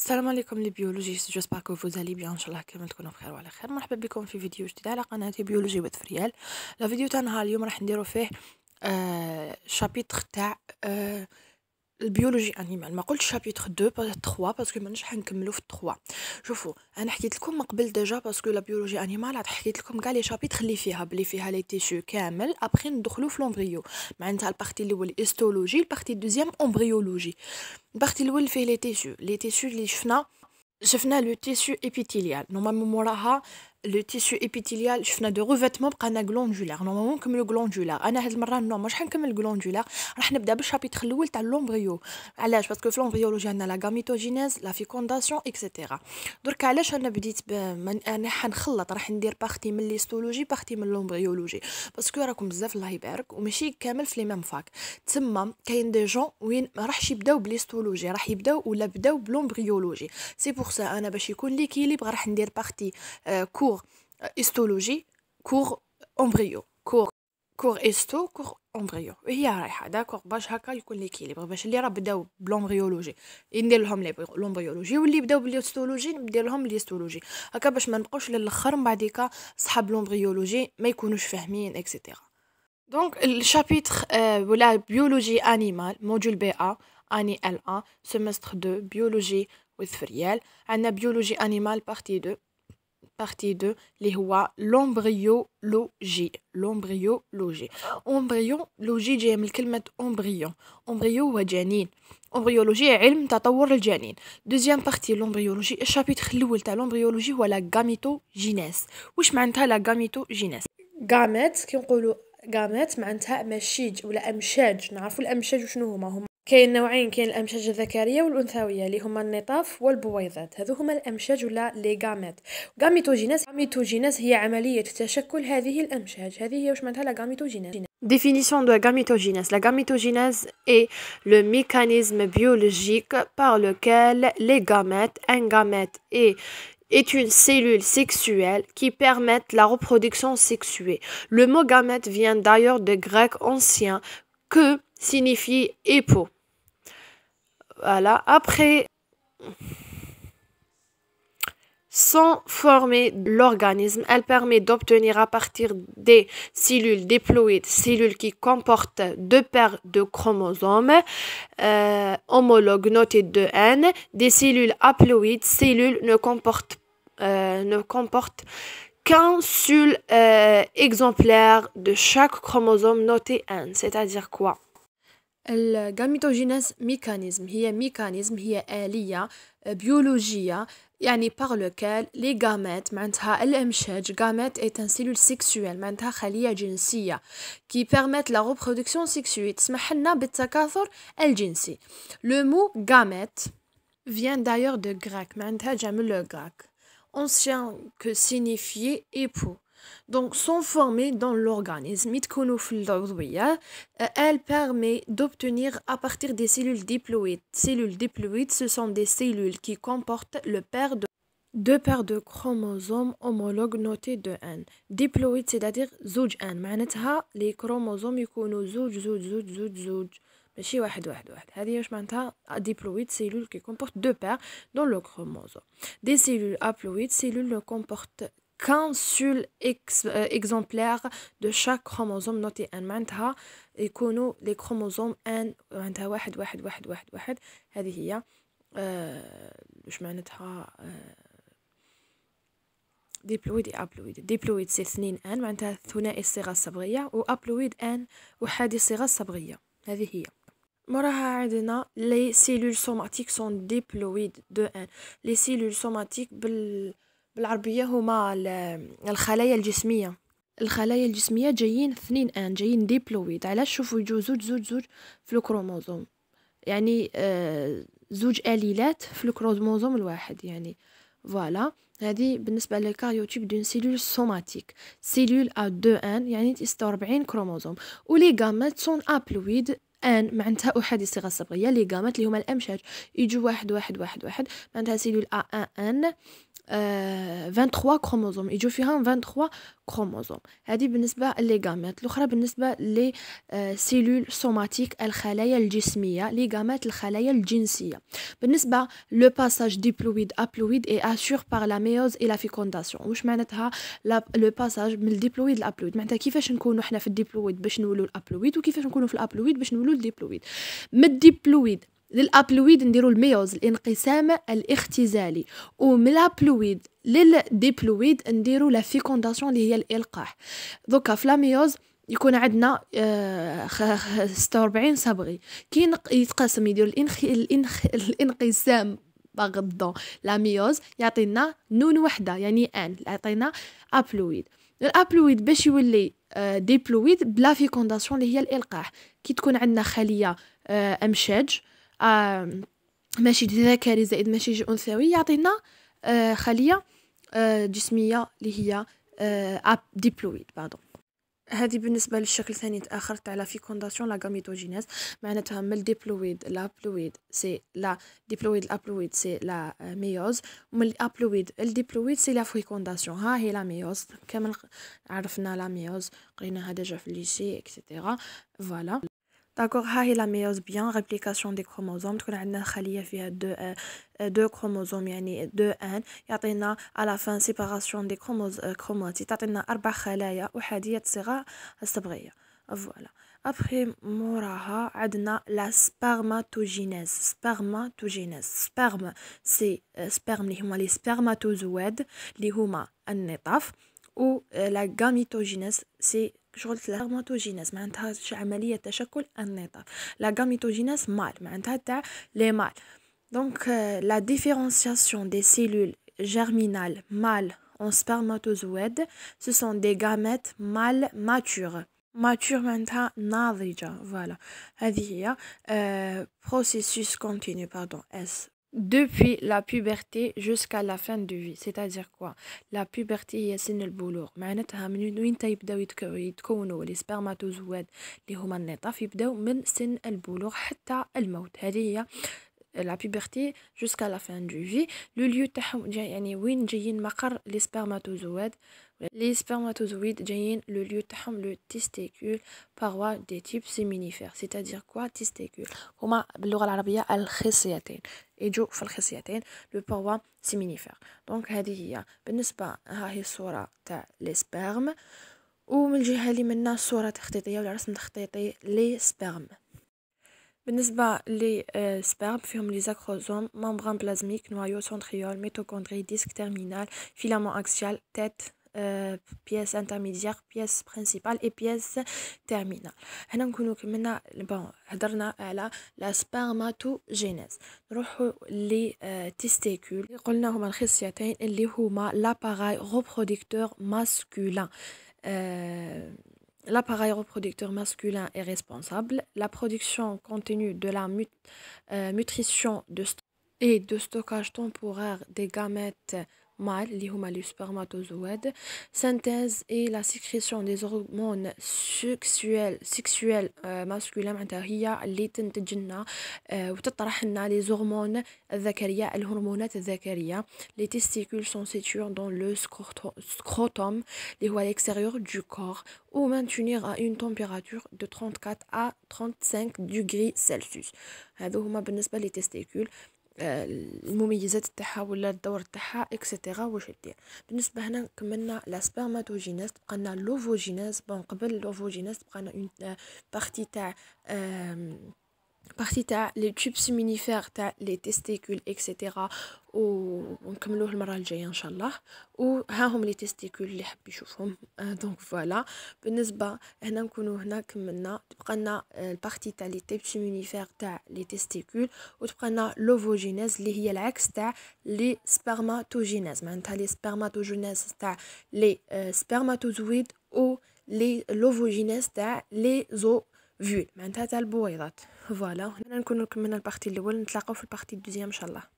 السلام عليكم لي بيولوجي جو كو فوز بيان ان شاء الله كامل تكونوا بخير وعلى خير مرحبا بكم في فيديو جديد على قناتي بيولوجي وذ فريال لا فيديو تاع نهار اليوم راح نديرو فيه آه شابيتر تاع آه البيولوجي انيمال ما قلتش شابيتر 2 3 باسكو مانيش حنكملو في 3 شوفوا انا حكيت لكم من قبل ديجا باسكو لا بيولوجي انيمال عاد حكيت لكم كاع لي شابيتر اللي فيها بلي فيها لي تيشو كامل ابخي ندخلو في لومبريو معناتها البارتي الاول استولوجي البارتي الدوزيام امبريولوجي البارتي الاول فيه لي تيشو لي تيشو اللي شفنا شفنا لو تيسيو ابيتيليال نورمالمون موراها لو تيسو ابيثيليال شفنا دو ريفيتمون بقانا غلوندولار نورمالمون نكملو غلوندولار انا هاد المره نو مش حنكمل غلوندولار راح نبدا بالشابيتر الاول تاع لومبريو علاش باسكو في لومبريولوجي عندنا لا غاميتوجينيز لا فيكونداسيون اكسيتيرا درك علاش انا بديت بمن انا حنخلط راح ندير باختي من ليستولوجي باختي من لومبريولوجي باسكو راكم بزاف الله يبارك وماشي كامل في لي ميم فاك تما كاين دي جون وين ما راحش يبداو بليستولوجي راح يبداو ولا بداو بلومبريولوجي سي بور سا انا باش يكون ليكيليبر راح ندير باختي كور cours euh, histologie cours embryo cours كور استو كور امبريو هي رايحه داكور باش هكا يكون ليكيليبر باش اللي راه بداو بلومبريولوجي ندير لهم لومبريولوجي واللي بداو بالاستولوجي ندير لهم الهيستولوجي هكا باش ما نبقوش للاخر من بعديكا صحاب لومبريولوجي ما يكونوش فاهمين اكسيتيرا دونك الشابيتر أه ولا بيولوجي انيمال موديول بي ا اني ال ا سيمستر 2 بيولوجي وذ فريال عندنا بيولوجي انيمال بارتي 2 بارتي 2 اللي هو لومبريولوجي لومبريولوجي امبريولوجي جاي من كلمه امبريون امبريو هو جنين امبريولوجي علم تطور الجنين دوزيام بارتي لومبريولوجي الشابيتر الاول تاع لومبريولوجي هو لا غاميتو جينيس واش معناتها لا غاميتو جينيس غامات كي نقولوا قامات معناتها امشيج ولا امشاج نعرفو الامشاج وشنو هما هما كاين نوعين كاين الامشاج الذكريه والانثويه اللي هما النطاف والبويضات هذو هما الامشاج ولا لي غاميت غاميتوجيناس غاميتوجيناس هي عمليه تشكل هذه الامشاج هذه هي واش معناتها لا غاميتوجيناس Définition de la gamétogénèse. La gamétogénèse est le mécanisme biologique par lequel les gamètes, un gamète est est une cellule sexuelle qui permet la reproduction sexuée. Le mot gamète vient d'ailleurs de grec ancien que signifie époux. Voilà, après, sans former l'organisme, elle permet d'obtenir à partir des cellules diploïdes, cellules qui comportent deux paires de chromosomes euh, homologues notés de N, des cellules haploïdes, cellules ne comportent, euh, ne comportent qu'un seul euh, exemplaire de chaque chromosome noté N. C'est-à-dire quoi الغاميتوجينيز ميكانيزم هي ميكانيزم هي آلية آه، بيولوجية يعني باغ لوكال لي غامات معناتها الامشاج غامات اي ان سيلول سيكسويل معناتها خليه جنسيه كي بيرميت لا روبرودكسيون سيكسويل تسمح لنا بالتكاثر الجنسي لو مو غامات فيان دايور دو grec معناتها جامل لو grec اونسيان كو سينيفيي ايبو donc sont formées dans l'organisme. Euh, elle permet d'obtenir à partir des cellules diploïdes. Cellules diploïdes, ce sont des cellules qui comportent le paire de deux paires de chromosomes homologues notés de N. Diploïdes, c'est-à-dire zouj N. les chromosomes يكونوا zouj zouj zouj zouj. زوج واحد واحد واحد diploïdes, cellules qui comportent deux paires dans le chromosome. Des cellules haploïdes, cellules ne comportent quand seul exemplaire de chaque chromosome noté un manta et les chromosomes N manta واحد واحد واحد واحد واحد هذه هي euh, je euh, diploïde et haploïde. Diploïde, c'est thuna et sera sabria, ou haploïde, n ou had et sabria. C'est ici. les cellules somatiques sont diploïdes de n Les cellules somatiques, بالعربية هما الخلايا الجسمية الخلايا الجسمية جايين اثنين ان جايين ديبلويد علاش شوفوا يجو زوج زوج زوج في الكروموزوم يعني آه، زوج اليلات في الكروموزوم الواحد يعني فوالا هذه بالنسبة للكاريوتيب دون سيلول سوماتيك سيلول ا دو ان يعني 46 كروموزوم ولي غامات سون ابلويد ان معناتها احادي الصيغه الصبغيه لي غامات اللي هما الامشاج يجوا واحد واحد واحد واحد معناتها سيلول ا ان ان 23 آه، كروموزوم يجو فيهم 23 كروموزوم هذه بالنسبة لليغامات الأخرى بالنسبة لي سيلول سوماتيك الخلايا الجسمية ليغامات الخلايا الجنسية بالنسبة لو باساج ديبلويد ابلويد اي اسور بار لا ميوز اي لا فيكونداسيون واش معناتها لو باساج من الديبلويد لابلويد معناتها كيفاش نكونوا حنا في الديبلويد باش نولوا الابلويد وكيفاش نكونوا في الابلويد باش نولوا الديبلويد من الديبلويد للابلويد نديرو الميوز الانقسام الاختزالي ومن الابلويد للديبلويد نديرو لا فيكونداسيون اللي هي الالقاح دوكا فلاميوز يكون عندنا 46 آه، صبغي كي يتقاسم يدير الانخ... الانخ... الانقسام باغدون لا ميوز يعطينا نون وحده يعني ان يعطينا ابلويد الابلويد باش يولي آه، ديبلويد بلا فيكونداسيون اللي هي الالقاح كي تكون عندنا خليه آه، امشاج ماشي ذكري زائد ماشي انثوي يعطينا آه، خليه آه، جسميه اللي هي آه، اب ديبلويد باردون هذه بالنسبة للشكل الثاني تأخرت على فيكونداسيون لا غاميتوجينيز معناتها من الديبلويد لابلويد سي لا ديبلويد لابلويد سي لا ميوز ومن الابلويد الديبلويد سي لا فيكونداسيون ها هي لا ميوز كامل عرفنا لا ميوز قريناها ديجا في الليسي اكسيتيرا فوالا D'accord, la meilleure bien réplication des chromosomes. Donc, on a deux, chromosomes, deux N. Et a à la fin séparation des chromosomes. On a quatre une Voilà. Après, on a la spermatogénèse. Spermatogénèse. Sperme, c'est sperm euh, sperme, les, les spermatozoïdes, huma, un Ou euh, la gametogénèse, c'est la gamétogénèse, la gamétogénèse mâle, les mâles. Donc, euh, la différenciation des cellules germinales mâles en spermatozoïdes, ce sont des gamètes mâles matures. Mature, à Voilà, euh, processus continu, pardon, S depuis la puberté jusqu'à la fin de vie c'est-à-dire quoi la puberté هي سن البلوغ معناتها من وين تبداو يتكونوا le اللي هما النطاف يبداو من سن البلوغ حتى الموت هذه هي لا بوبرتي جوسكا لا le دو في لو ليو تاعهم يعني وين جايين مقر لي يجو في الخصيتين لو بوا سيمينيفير دونك هذه هي بالنسبه ها هي الصوره تاع لي سبيرم ومن الجهه اللي منا صوره تخطيطيه ولا رسم تخطيطي لي سبيرم بالنسبه لي سبيرم فيهم لي زاكروزوم ممبران بلازميك نوايو سنتريول ميتوكوندري ديسك تيرمينال فيلامون اكسيال تيت pièces euh, pièce intermédiaire pièce principale et pièce terminale Nous avons كملنا بون هضرنا على لا Les euh, testicules, قلنا هما الخصيتين اللي هما لاباراي L'appareil reproducteur masculin est responsable. La production continue de la euh, nutrition et de stockage temporaire des gamètes mâle, les spermatozoïdes, synthèse et la sécrétion des hormones sexuelles, sexuelles euh, masculines, اللي les euh, les hormones Les testicules sont situés dans le scrotum, les à l'extérieur du corps, ou maintenir à une température de 34 à 35 degrés Celsius. ce les testicules, المميزات تاعها ولا الدور تاعها اكسيتيرا واش دير بالنسبه هنا كملنا لا سبرماتوجينيز لنا لوفوجينيز بون قبل لوفوجينيز لنا اون بارتي تاع partie des tubes semi ta des testicules etc ou comme le ou hein les testicules les euh, donc voilà par nous que maintenant la partie des tubes semi des testicules ou prenons les lihilext à dire les l'espéramatogénèse les euh, spermatozoïdes ou l'ovogénèse les les فول معناتها تاع البويضات فوالا هنا نكونو كملنا البارتي الاول نتلاقاو في البارتي الدوزيام ان شاء الله